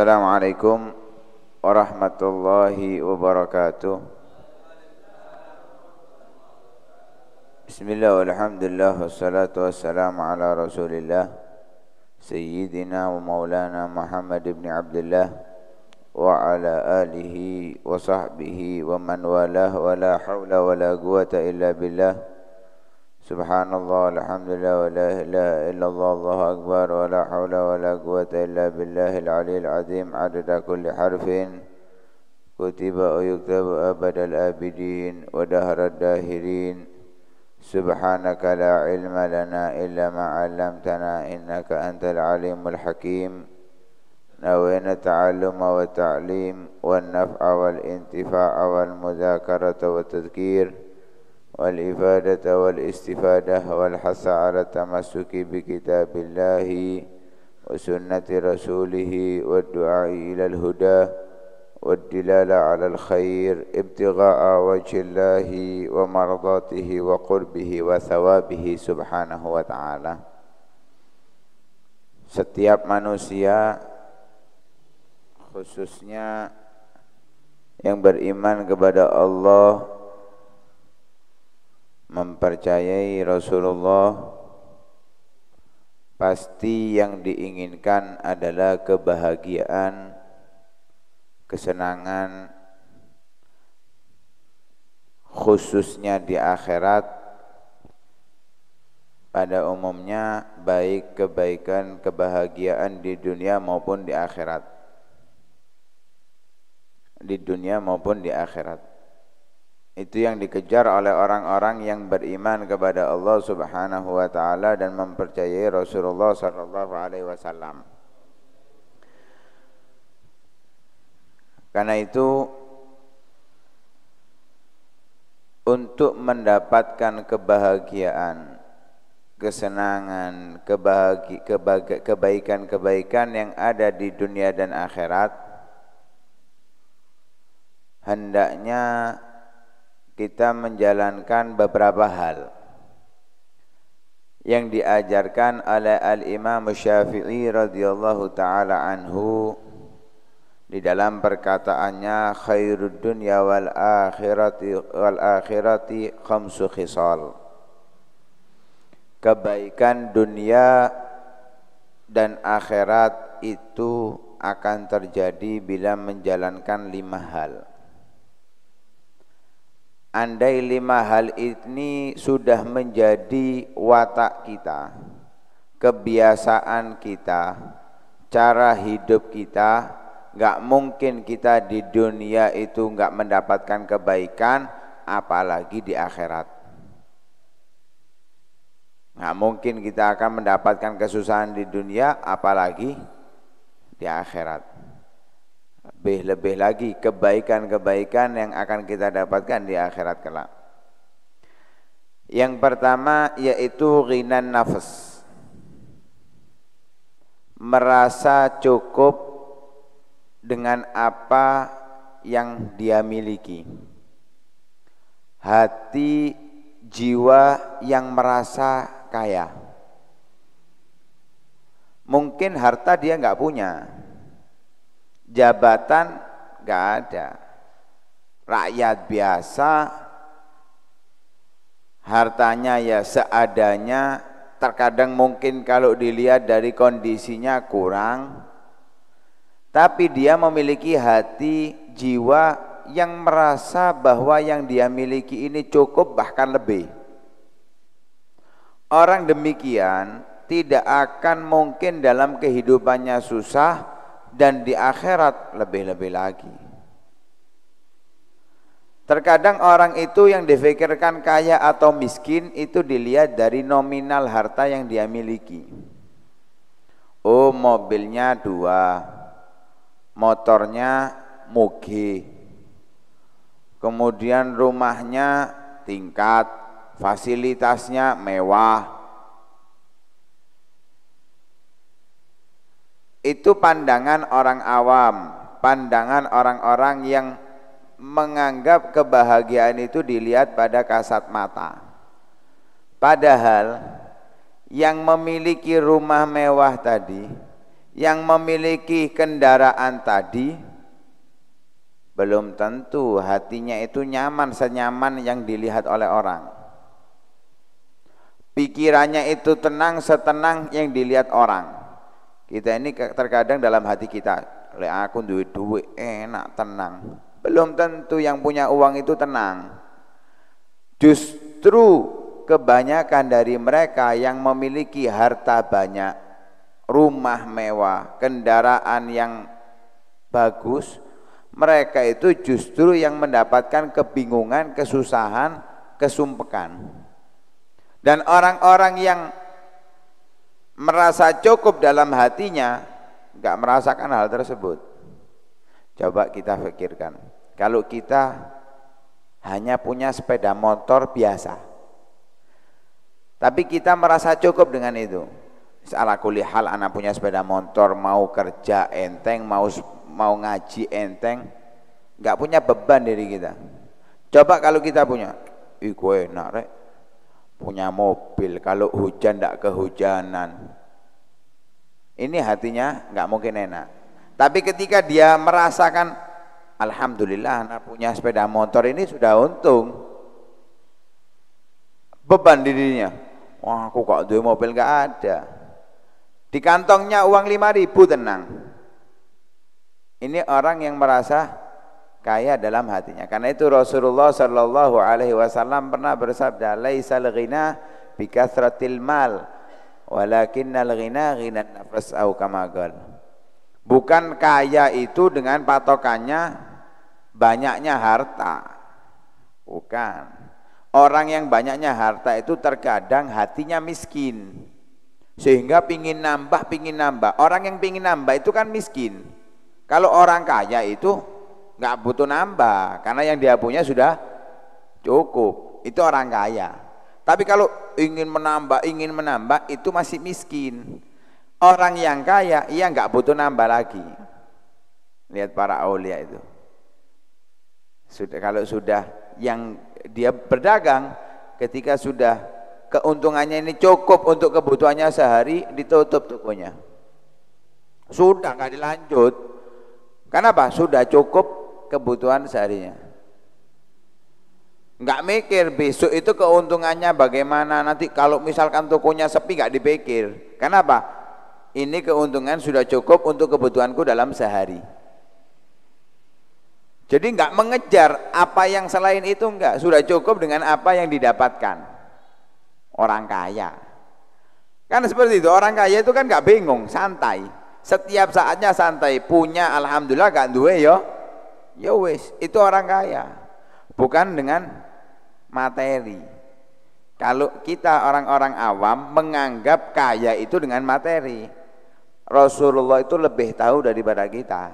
Assalamualaikum warahmatullahi wabarakatuh Bismillah walhamdulillah wassalatu wassalamu ala rasulillah Sayyidina wa maulana Muhammad ibn Abdullah Wa ala alihi wa sahbihi wa man walah Wa la hawla wa la quwata illa billah سبحان الله الحمد لله ولا إله إلا الله الله أكبر ولا حول ولا قوة إلا بالله العلي العظيم عدد كل حرف كتب أو يكتب أبد الآبدين ودهر الداهرين سبحانك لا علم لنا إلا ما علمتنا إنك أنت العليم الحكيم نوينا التعلم والتعليم والنفع والانتفاع والمذاكرة والتذكير والإفادة والاستفادة والحث على التمسك بكتاب الله وسنة رسوله والدعاء إلى الهدى والدلالة على الخير ابتغاء وجه الله ومرضاته وقربه وثوابه سبحانه وتعالى. Setiap manusia khususnya yang beriman kepada Allah mempercayai Rasulullah pasti yang diinginkan adalah kebahagiaan, kesenangan khususnya di akhirat pada umumnya baik kebaikan kebahagiaan di dunia maupun di akhirat di dunia maupun di akhirat itu yang dikejar oleh orang-orang yang beriman kepada Allah Subhanahu wa taala dan mempercayai Rasulullah sallallahu alaihi wasallam. Karena itu untuk mendapatkan kebahagiaan, kesenangan, kebaikan-kebaikan yang ada di dunia dan akhirat hendaknya kita menjalankan beberapa hal yang diajarkan oleh al-Imam Syafi'i radhiyallahu taala anhu di dalam perkataannya khairud dunya wal akhirati wal akhirati khamsu khisal kebaikan dunia dan akhirat itu akan terjadi bila menjalankan lima hal andai lima hal ini sudah menjadi watak kita, kebiasaan kita, cara hidup kita, nggak mungkin kita di dunia itu nggak mendapatkan kebaikan, apalagi di akhirat. Nggak mungkin kita akan mendapatkan kesusahan di dunia, apalagi di akhirat lebih-lebih lagi kebaikan-kebaikan yang akan kita dapatkan di akhirat kelak. Yang pertama yaitu rinan nafas. Merasa cukup dengan apa yang dia miliki. Hati jiwa yang merasa kaya. Mungkin harta dia nggak punya, jabatan nggak ada rakyat biasa hartanya ya seadanya terkadang mungkin kalau dilihat dari kondisinya kurang tapi dia memiliki hati jiwa yang merasa bahwa yang dia miliki ini cukup bahkan lebih orang demikian tidak akan mungkin dalam kehidupannya susah dan di akhirat lebih-lebih lagi. Terkadang orang itu yang difikirkan kaya atau miskin itu dilihat dari nominal harta yang dia miliki. Oh mobilnya dua, motornya mugi, kemudian rumahnya tingkat, fasilitasnya mewah, itu pandangan orang awam, pandangan orang-orang yang menganggap kebahagiaan itu dilihat pada kasat mata. Padahal yang memiliki rumah mewah tadi, yang memiliki kendaraan tadi belum tentu hatinya itu nyaman senyaman yang dilihat oleh orang. Pikirannya itu tenang setenang yang dilihat orang kita ini terkadang dalam hati kita, oleh aku duit duit enak tenang. Belum tentu yang punya uang itu tenang. Justru kebanyakan dari mereka yang memiliki harta banyak, rumah mewah, kendaraan yang bagus, mereka itu justru yang mendapatkan kebingungan, kesusahan, kesumpekan. Dan orang-orang yang merasa cukup dalam hatinya nggak merasakan hal tersebut coba kita pikirkan kalau kita hanya punya sepeda motor biasa tapi kita merasa cukup dengan itu salah kuli hal anak punya sepeda motor mau kerja enteng mau mau ngaji enteng nggak punya beban diri kita coba kalau kita punya iku enak punya mobil kalau hujan tidak kehujanan ini hatinya nggak mungkin enak tapi ketika dia merasakan Alhamdulillah anak punya sepeda motor ini sudah untung beban dirinya wah aku kok dua mobil nggak ada di kantongnya uang 5000 tenang ini orang yang merasa kaya dalam hatinya. Karena itu Rasulullah Shallallahu Alaihi Wasallam pernah bersabda, "Laisal ghina bikathratil mal, walakinnal ghina ghina nafas au kamagal." Bukan kaya itu dengan patokannya banyaknya harta. Bukan. Orang yang banyaknya harta itu terkadang hatinya miskin sehingga pingin nambah, pingin nambah. Orang yang pingin nambah itu kan miskin. Kalau orang kaya itu nggak butuh nambah karena yang dia punya sudah cukup itu orang kaya tapi kalau ingin menambah ingin menambah itu masih miskin orang yang kaya ia nggak butuh nambah lagi lihat para aulia itu sudah kalau sudah yang dia berdagang ketika sudah keuntungannya ini cukup untuk kebutuhannya sehari ditutup tokonya sudah nggak dilanjut karena apa sudah cukup kebutuhan seharinya. Enggak mikir besok itu keuntungannya bagaimana nanti kalau misalkan tokonya sepi enggak dipikir. Kenapa? Ini keuntungan sudah cukup untuk kebutuhanku dalam sehari. Jadi enggak mengejar apa yang selain itu enggak, sudah cukup dengan apa yang didapatkan orang kaya. Kan seperti itu orang kaya itu kan nggak bingung, santai. Setiap saatnya santai, punya alhamdulillah gak duwe yo ya wis itu orang kaya bukan dengan materi kalau kita orang-orang awam menganggap kaya itu dengan materi Rasulullah itu lebih tahu daripada kita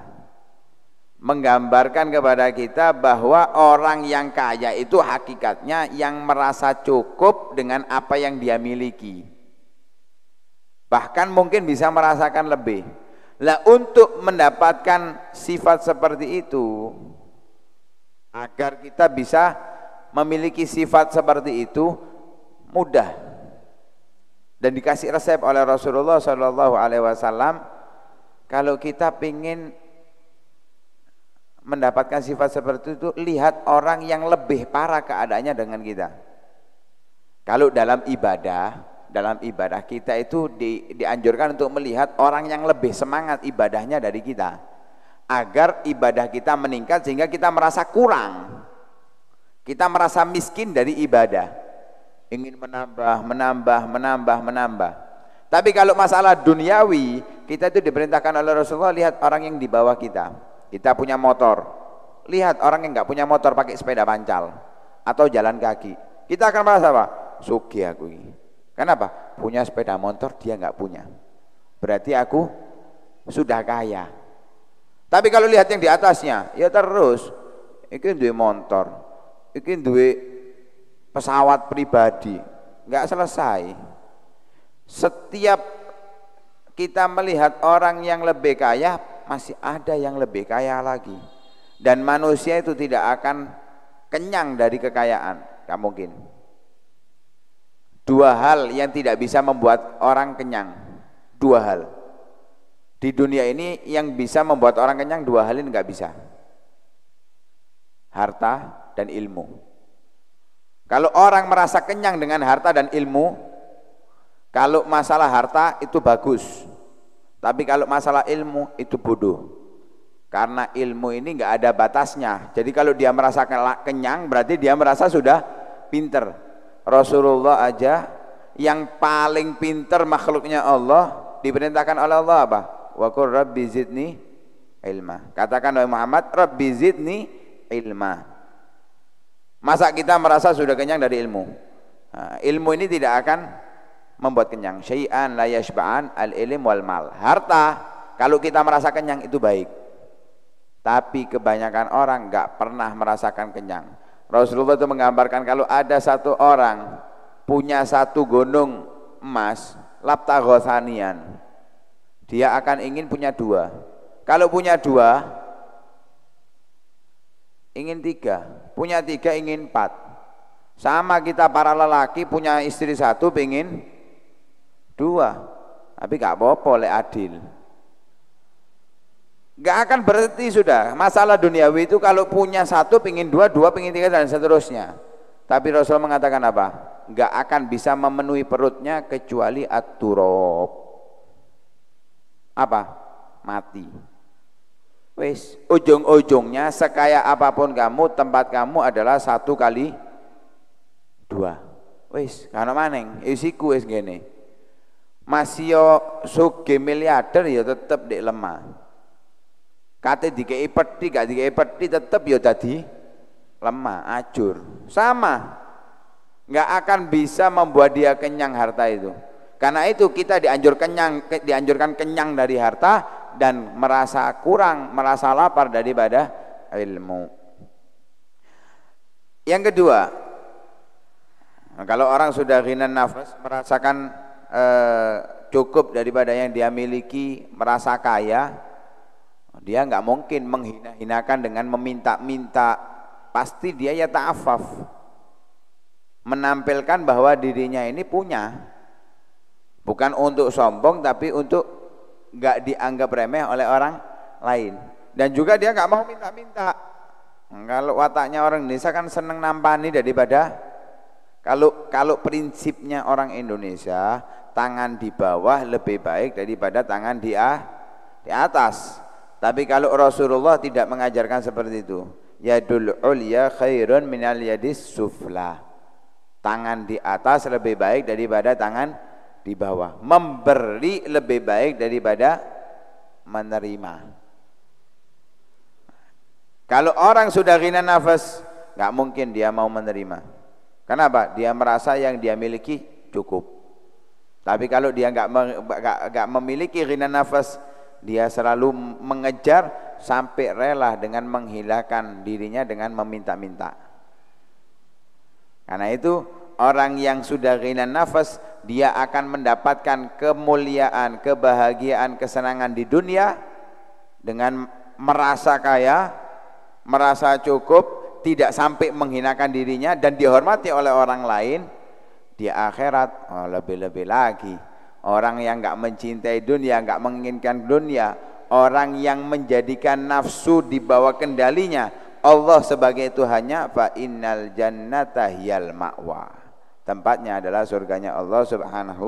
menggambarkan kepada kita bahwa orang yang kaya itu hakikatnya yang merasa cukup dengan apa yang dia miliki bahkan mungkin bisa merasakan lebih lah untuk mendapatkan sifat seperti itu agar kita bisa memiliki sifat seperti itu mudah dan dikasih resep oleh Rasulullah Shallallahu Alaihi Wasallam kalau kita ingin mendapatkan sifat seperti itu lihat orang yang lebih parah keadaannya dengan kita kalau dalam ibadah dalam ibadah kita itu di, dianjurkan untuk melihat orang yang lebih semangat ibadahnya dari kita agar ibadah kita meningkat sehingga kita merasa kurang kita merasa miskin dari ibadah ingin menambah, menambah, menambah, menambah tapi kalau masalah duniawi kita itu diperintahkan oleh Rasulullah lihat orang yang di bawah kita kita punya motor lihat orang yang nggak punya motor pakai sepeda pancal atau jalan kaki kita akan merasa apa? suki aku ini Kenapa? Punya sepeda motor dia nggak punya. Berarti aku sudah kaya. Tapi kalau lihat yang di atasnya, ya terus iki duit motor, iki duit pesawat pribadi, nggak selesai. Setiap kita melihat orang yang lebih kaya, masih ada yang lebih kaya lagi. Dan manusia itu tidak akan kenyang dari kekayaan, nggak mungkin dua hal yang tidak bisa membuat orang kenyang dua hal di dunia ini yang bisa membuat orang kenyang dua hal ini nggak bisa harta dan ilmu kalau orang merasa kenyang dengan harta dan ilmu kalau masalah harta itu bagus tapi kalau masalah ilmu itu bodoh karena ilmu ini nggak ada batasnya jadi kalau dia merasa kenyang berarti dia merasa sudah pinter Rasulullah aja yang paling pinter makhluknya Allah diperintahkan oleh Allah apa? Wa qur rabbi zidni ilma. Katakan oleh Muhammad, rabbi zidni ilma. Masa kita merasa sudah kenyang dari ilmu? Nah, ilmu ini tidak akan membuat kenyang. Syai'an la yashba'an al-ilm wal mal. Harta kalau kita merasa kenyang itu baik. Tapi kebanyakan orang nggak pernah merasakan kenyang. Rasulullah itu menggambarkan kalau ada satu orang punya satu gunung emas, laptagothanian, dia akan ingin punya dua. Kalau punya dua, ingin tiga. Punya tiga, ingin empat. Sama kita para lelaki punya istri satu, ingin dua. Tapi gak apa-apa, adil. Gak akan berhenti sudah masalah duniawi itu kalau punya satu pingin dua dua pingin tiga dan seterusnya tapi Rasul mengatakan apa gak akan bisa memenuhi perutnya kecuali aturop apa mati Wes, ujung-ujungnya sekaya apapun kamu tempat kamu adalah satu kali dua Wes, karena maneng, isiku es gini masih yo suke miliarder ya tetep dek lemah Kate dikei peti, gak dikei peti tetap ya tadi lemah, acur, Sama. Nggak akan bisa membuat dia kenyang harta itu. Karena itu kita dianjurkan kenyang, dianjurkan kenyang dari harta dan merasa kurang, merasa lapar daripada ilmu. Yang kedua, nah, kalau orang sudah hina nafas merasakan eh, cukup daripada yang dia miliki, merasa kaya, dia nggak mungkin menghina-hinakan dengan meminta-minta. Pasti dia ya ta'afaf. Menampilkan bahwa dirinya ini punya. Bukan untuk sombong tapi untuk nggak dianggap remeh oleh orang lain. Dan juga dia nggak mau minta-minta. Kalau wataknya orang Indonesia kan seneng nampani daripada kalau kalau prinsipnya orang Indonesia tangan di bawah lebih baik daripada tangan di, di atas tapi kalau Rasulullah tidak mengajarkan seperti itu. Yadul ulya khairun minal yadis sufla. Tangan di atas lebih baik daripada tangan di bawah. Memberi lebih baik daripada menerima. Kalau orang sudah rina nafas, nggak mungkin dia mau menerima. Kenapa? Dia merasa yang dia miliki cukup. Tapi kalau dia nggak memiliki rina nafas, dia selalu mengejar sampai rela dengan menghilangkan dirinya dengan meminta-minta karena itu orang yang sudah kena nafas dia akan mendapatkan kemuliaan, kebahagiaan, kesenangan di dunia dengan merasa kaya, merasa cukup, tidak sampai menghinakan dirinya dan dihormati oleh orang lain di akhirat oh, lebih-lebih lagi Orang yang nggak mencintai dunia, nggak menginginkan dunia, orang yang menjadikan nafsu di bawah kendalinya, Allah sebagai Tuhannya, fa innal jannata hiyal ma'wa. Tempatnya adalah surganya Allah Subhanahu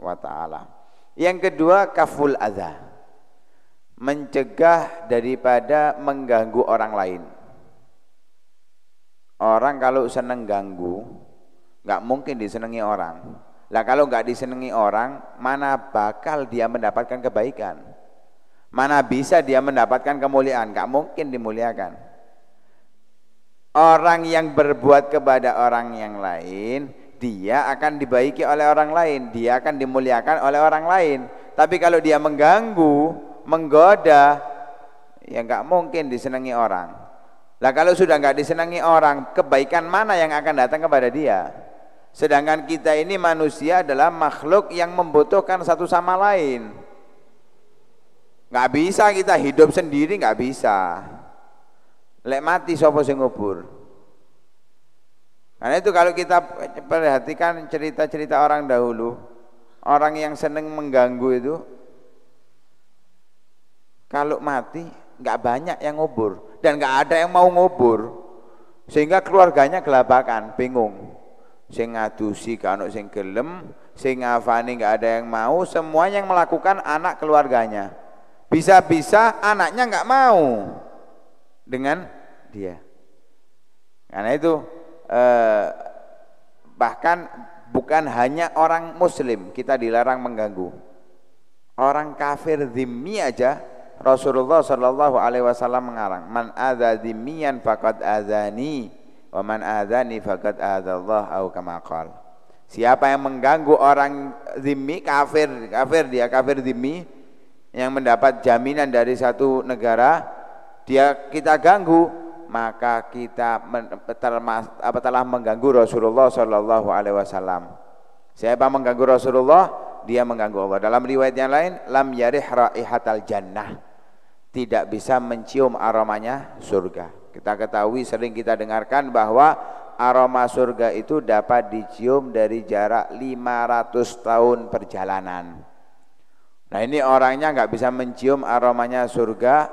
wa taala. Yang kedua, kaful adza. Mencegah daripada mengganggu orang lain. Orang kalau senang ganggu, nggak mungkin disenangi orang lah kalau nggak disenangi orang, mana bakal dia mendapatkan kebaikan? Mana bisa dia mendapatkan kemuliaan? Gak mungkin dimuliakan. Orang yang berbuat kepada orang yang lain, dia akan dibaiki oleh orang lain, dia akan dimuliakan oleh orang lain. Tapi kalau dia mengganggu, menggoda, ya nggak mungkin disenangi orang. Lah kalau sudah nggak disenangi orang, kebaikan mana yang akan datang kepada dia? Sedangkan kita ini manusia adalah makhluk yang membutuhkan satu sama lain. Nggak bisa kita hidup sendiri, nggak bisa. Lek mati sapa sing ngubur. Karena itu kalau kita perhatikan cerita-cerita orang dahulu, orang yang seneng mengganggu itu, kalau mati nggak banyak yang ngubur dan nggak ada yang mau ngubur, sehingga keluarganya kelabakan, bingung sing ngadusi kalau sing gelem sing ngafani nggak ada yang mau semuanya yang melakukan anak keluarganya bisa-bisa anaknya nggak mau dengan dia karena itu eh, bahkan bukan hanya orang muslim kita dilarang mengganggu orang kafir zimmi aja Rasulullah Shallallahu Alaihi Wasallam mengarang man ada fakat azani. Wa man adzani faqad adzallah au kama qala. Siapa yang mengganggu orang zimmi kafir, kafir dia kafir zimmi yang mendapat jaminan dari satu negara, dia kita ganggu, maka kita termas, apa telah mengganggu Rasulullah Shallallahu alaihi wasallam. Siapa mengganggu Rasulullah, dia mengganggu Allah. Dalam riwayat yang lain, lam yarih raihatal jannah. Tidak bisa mencium aromanya surga. Kita ketahui sering kita dengarkan bahwa aroma surga itu dapat dicium dari jarak 500 tahun perjalanan. Nah ini orangnya nggak bisa mencium aromanya surga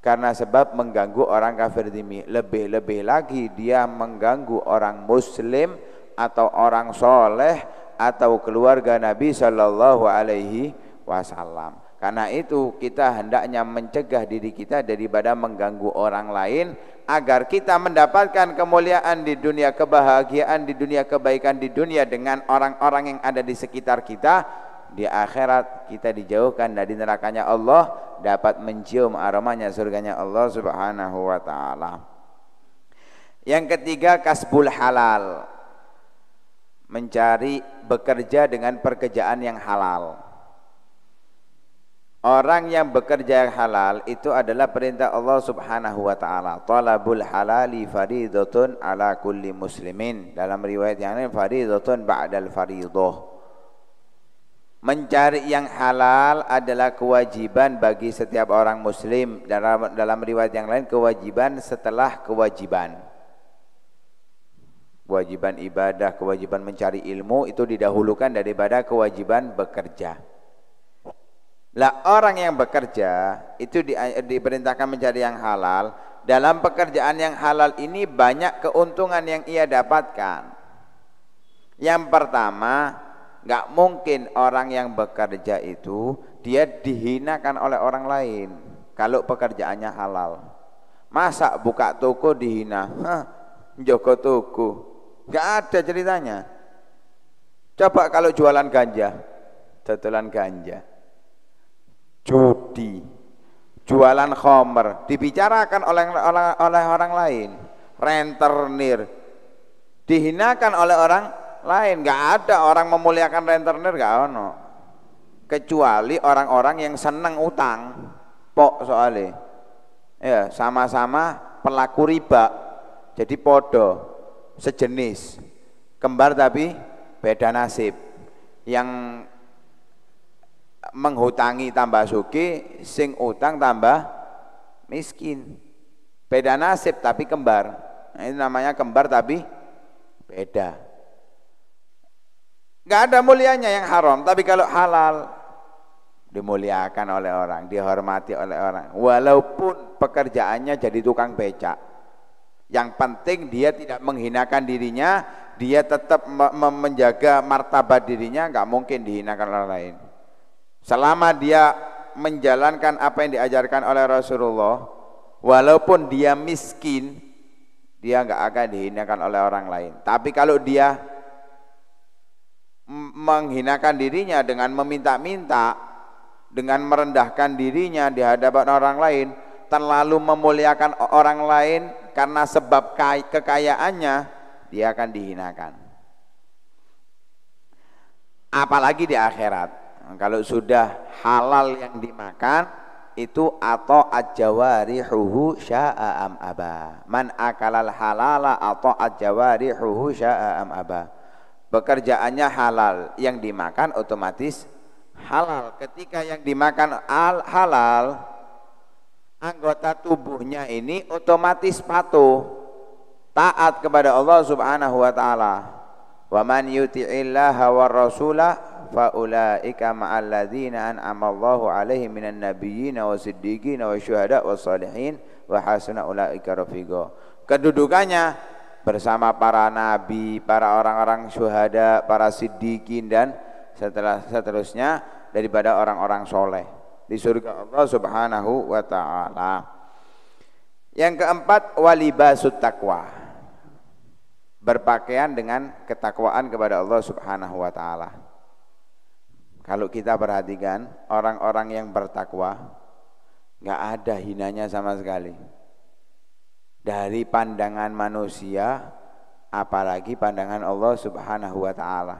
karena sebab mengganggu orang kafir dimi. Lebih-lebih lagi dia mengganggu orang muslim atau orang soleh atau keluarga Nabi Shallallahu Alaihi Wasallam. Karena itu kita hendaknya mencegah diri kita daripada mengganggu orang lain agar kita mendapatkan kemuliaan di dunia, kebahagiaan di dunia, kebaikan di dunia dengan orang-orang yang ada di sekitar kita. Di akhirat kita dijauhkan dari nerakanya Allah dapat mencium aromanya surganya Allah Subhanahu wa taala. Yang ketiga kasbul halal. Mencari bekerja dengan pekerjaan yang halal Orang yang bekerja halal itu adalah perintah Allah Subhanahu wa taala. Talabul halali ala kulli muslimin. Dalam riwayat yang lain faridatun ba'dal faridah. Mencari yang halal adalah kewajiban bagi setiap orang muslim. Dalam dalam riwayat yang lain kewajiban setelah kewajiban. Kewajiban ibadah, kewajiban mencari ilmu itu didahulukan daripada kewajiban bekerja. Lah orang yang bekerja itu di, eh, diperintahkan mencari yang halal. Dalam pekerjaan yang halal ini banyak keuntungan yang ia dapatkan. Yang pertama, nggak mungkin orang yang bekerja itu dia dihinakan oleh orang lain kalau pekerjaannya halal. Masa buka toko dihina? Hah, Joko toko. Nggak ada ceritanya. Coba kalau jualan ganja, jualan ganja judi, jualan khomer, dibicarakan oleh oleh, oleh orang lain, rentenir, dihinakan oleh orang lain. nggak ada orang memuliakan rentenir, nggak ono. Kecuali orang-orang yang seneng utang, pok soalnya. Ya, sama-sama pelaku riba, jadi podo, sejenis, kembar tapi beda nasib. Yang menghutangi tambah suki, sing utang tambah miskin. Beda nasib tapi kembar. Nah, ini namanya kembar tapi beda. nggak ada mulianya yang haram, tapi kalau halal dimuliakan oleh orang, dihormati oleh orang. Walaupun pekerjaannya jadi tukang becak. Yang penting dia tidak menghinakan dirinya, dia tetap menjaga martabat dirinya, nggak mungkin dihinakan orang lain. Selama dia menjalankan apa yang diajarkan oleh Rasulullah, walaupun dia miskin, dia nggak akan dihinakan oleh orang lain. Tapi kalau dia menghinakan dirinya dengan meminta-minta, dengan merendahkan dirinya di hadapan orang lain, terlalu memuliakan orang lain karena sebab kekayaannya, dia akan dihinakan. Apalagi di akhirat Nah, kalau sudah halal yang dimakan itu atau ajawari ruhu am aba man akalal halala atau ajawari ruhu am aba pekerjaannya halal yang dimakan otomatis halal ketika yang dimakan al halal anggota tubuhnya ini otomatis patuh taat kepada Allah Subhanahu wa taala. Wa man yuti'illah wa rasulah faulaika ma'alladzina an'ama Allahu alaihim minan nabiyina wasiddiqina wasyuhada wassalihin wa hasuna ulaika rafiqa. Kedudukannya bersama para nabi, para orang-orang syuhada, para siddiqin dan setelah seterusnya daripada orang-orang soleh di surga Allah Subhanahu wa taala. Yang keempat walibasut takwa. Berpakaian dengan ketakwaan kepada Allah Subhanahu wa taala. Kalau kita perhatikan orang-orang yang bertakwa nggak ada hinanya sama sekali. Dari pandangan manusia apalagi pandangan Allah Subhanahu wa taala.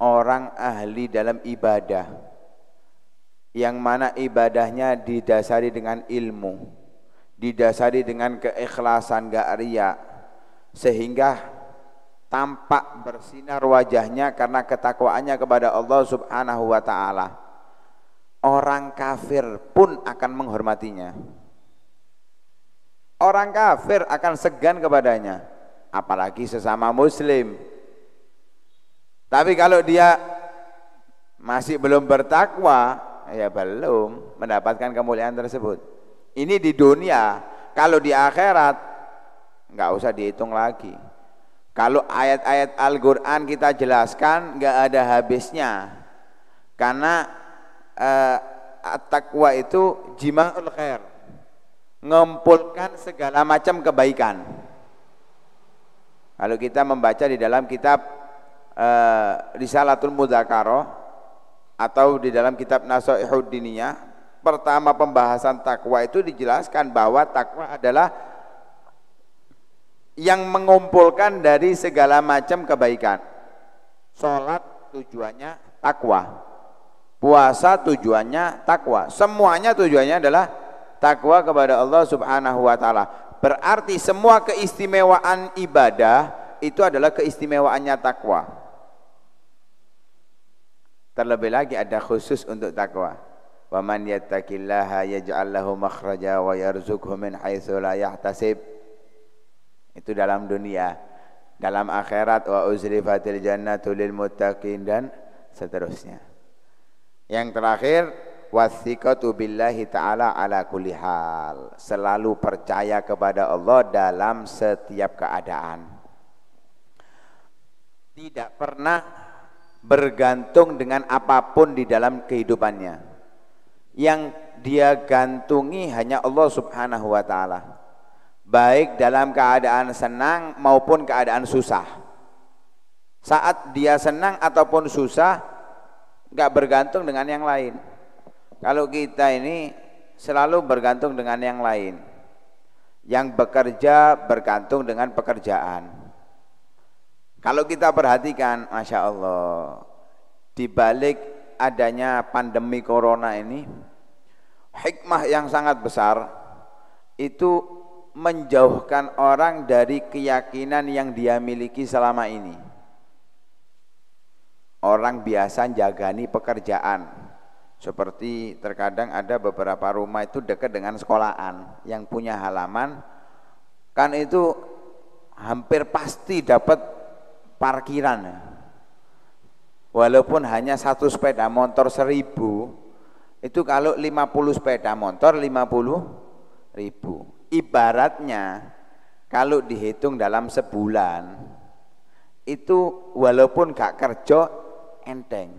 Orang ahli dalam ibadah yang mana ibadahnya didasari dengan ilmu, didasari dengan keikhlasan gak ria sehingga tampak bersinar wajahnya karena ketakwaannya kepada Allah Subhanahu wa taala. Orang kafir pun akan menghormatinya. Orang kafir akan segan kepadanya, apalagi sesama muslim. Tapi kalau dia masih belum bertakwa, ya belum mendapatkan kemuliaan tersebut. Ini di dunia, kalau di akhirat nggak usah dihitung lagi kalau ayat-ayat Al-Quran kita jelaskan nggak ada habisnya karena eh, takwa itu jima'ul khair mengumpulkan segala macam kebaikan kalau kita membaca di dalam kitab eh, Risalatul Mudzakarah atau di dalam kitab Nasoihud Diniyah pertama pembahasan takwa itu dijelaskan bahwa takwa adalah yang mengumpulkan dari segala macam kebaikan. sholat tujuannya takwa. Puasa tujuannya takwa. Semuanya tujuannya adalah takwa kepada Allah Subhanahu wa taala. Berarti semua keistimewaan ibadah itu adalah keistimewaannya takwa. Terlebih lagi ada khusus untuk takwa. Wa man yattaqillaha yaj'al lahu makhraja wa yarzuqhu min haitsu la yahtasib itu dalam dunia dalam akhirat wa uzrifatil jannatu lil muttaqin dan seterusnya yang terakhir wasiqatu billahi taala ala kulli hal selalu percaya kepada Allah dalam setiap keadaan tidak pernah bergantung dengan apapun di dalam kehidupannya yang dia gantungi hanya Allah subhanahu wa ta'ala baik dalam keadaan senang maupun keadaan susah. Saat dia senang ataupun susah, nggak bergantung dengan yang lain. Kalau kita ini selalu bergantung dengan yang lain. Yang bekerja bergantung dengan pekerjaan. Kalau kita perhatikan, Masya Allah, di balik adanya pandemi corona ini, hikmah yang sangat besar itu menjauhkan orang dari keyakinan yang dia miliki selama ini. Orang biasa jagani pekerjaan. Seperti terkadang ada beberapa rumah itu dekat dengan sekolahan yang punya halaman kan itu hampir pasti dapat parkiran. Walaupun hanya satu sepeda motor seribu, itu kalau 50 sepeda motor 50 ribu ibaratnya kalau dihitung dalam sebulan itu walaupun gak kerja enteng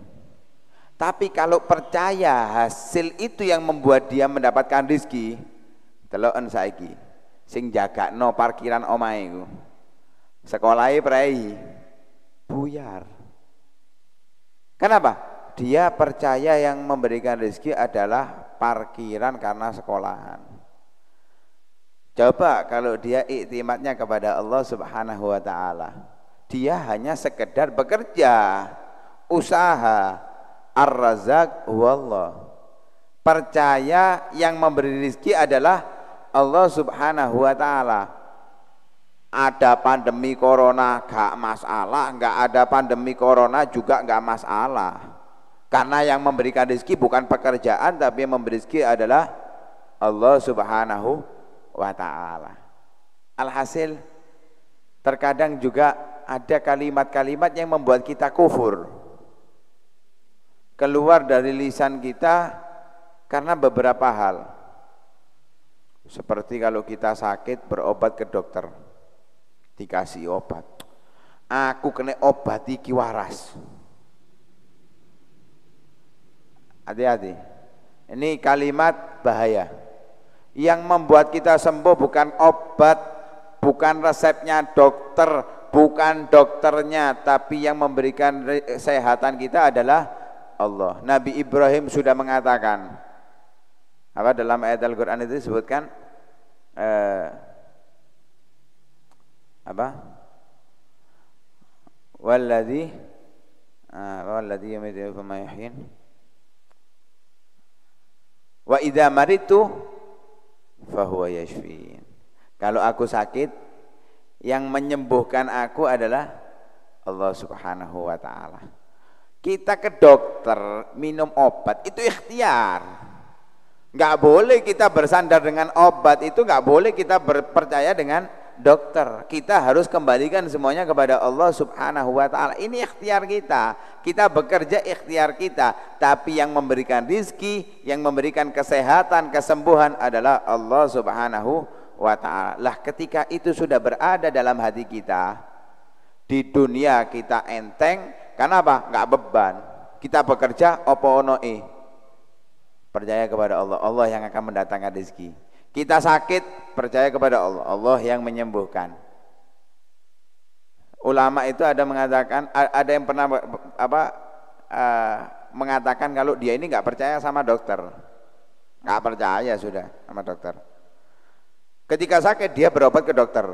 tapi kalau percaya hasil itu yang membuat dia mendapatkan rezeki teloen saiki sing jaga no parkiran omai ku sekolahi prei buyar kenapa dia percaya yang memberikan rezeki adalah parkiran karena sekolahan Coba kalau dia iktimatnya kepada Allah Subhanahu wa taala. Dia hanya sekedar bekerja, usaha. Ar-Razzaq wallah. Percaya yang memberi rezeki adalah Allah Subhanahu wa taala. Ada pandemi corona gak masalah, gak ada pandemi corona juga gak masalah. Karena yang memberikan rezeki bukan pekerjaan tapi yang memberi rezeki adalah Allah Subhanahu wa ta'ala alhasil terkadang juga ada kalimat-kalimat yang membuat kita kufur keluar dari lisan kita karena beberapa hal seperti kalau kita sakit berobat ke dokter dikasih obat aku kena obat iki waras hati-hati ini kalimat bahaya yang membuat kita sembuh bukan obat, bukan resepnya dokter, bukan dokternya, tapi yang memberikan kesehatan kita adalah Allah. Nabi Ibrahim sudah mengatakan apa dalam ayat Al-Qur'an itu disebutkan eh, apa? ah, eh, walladzi yumiitu fa yuhyin. Wa idza maritu fahuwa yashfin. Kalau aku sakit, yang menyembuhkan aku adalah Allah Subhanahu wa taala. Kita ke dokter minum obat itu ikhtiar. nggak boleh kita bersandar dengan obat itu nggak boleh kita berpercaya dengan dokter. Kita harus kembalikan semuanya kepada Allah Subhanahu wa taala. Ini ikhtiar kita. Kita bekerja ikhtiar kita, tapi yang memberikan rizki, yang memberikan kesehatan, kesembuhan adalah Allah Subhanahu wa taala. Lah ketika itu sudah berada dalam hati kita, di dunia kita enteng, karena apa? Enggak beban. Kita bekerja opo ono e? Percaya kepada Allah, Allah yang akan mendatangkan rezeki. Kita sakit, percaya kepada Allah. Allah yang menyembuhkan. Ulama itu ada mengatakan, ada yang pernah apa uh, mengatakan kalau dia ini nggak percaya sama dokter. nggak percaya sudah sama dokter. Ketika sakit dia berobat ke dokter.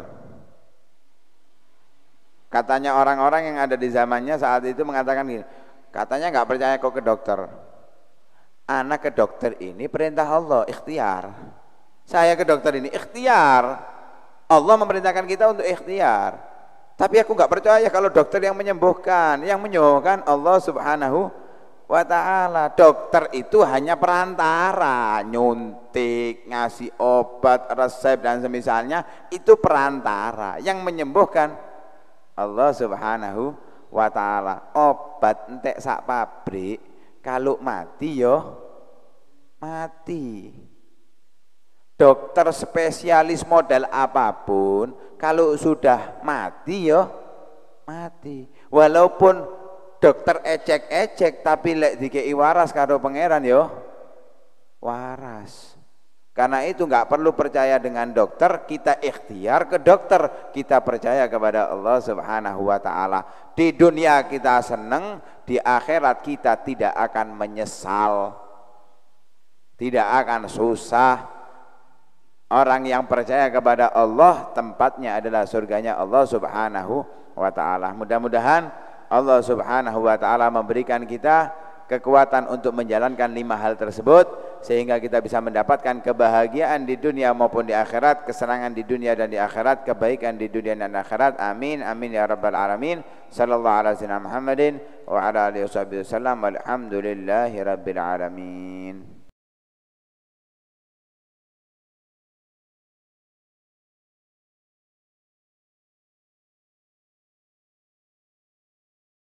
Katanya orang-orang yang ada di zamannya saat itu mengatakan gini, katanya nggak percaya kok ke dokter. Anak ke dokter ini perintah Allah, ikhtiar. Saya ke dokter ini ikhtiar. Allah memerintahkan kita untuk ikhtiar. Tapi aku nggak percaya kalau dokter yang menyembuhkan, yang menyembuhkan Allah Subhanahu wa taala. Dokter itu hanya perantara, nyuntik, ngasih obat, resep dan semisalnya itu perantara. Yang menyembuhkan Allah Subhanahu wa taala. Obat entek sak pabrik kalau mati yo mati dokter spesialis model apapun kalau sudah mati yo ya mati walaupun dokter ecek-ecek tapi lek dikei waras karo pangeran yo ya waras karena itu nggak perlu percaya dengan dokter, kita ikhtiar ke dokter, kita percaya kepada Allah Subhanahu wa taala. Di dunia kita seneng di akhirat kita tidak akan menyesal. Tidak akan susah, Orang yang percaya kepada Allah tempatnya adalah surganya Allah Subhanahu wa taala. Mudah-mudahan Allah Subhanahu wa taala memberikan kita kekuatan untuk menjalankan lima hal tersebut sehingga kita bisa mendapatkan kebahagiaan di dunia maupun di akhirat, kesenangan di dunia dan di akhirat, kebaikan di dunia dan akhirat. Amin. Amin ya rabbal alamin. Sallallahu alaihi wasallam Muhammadin wa ala alihi wasallam. alamin.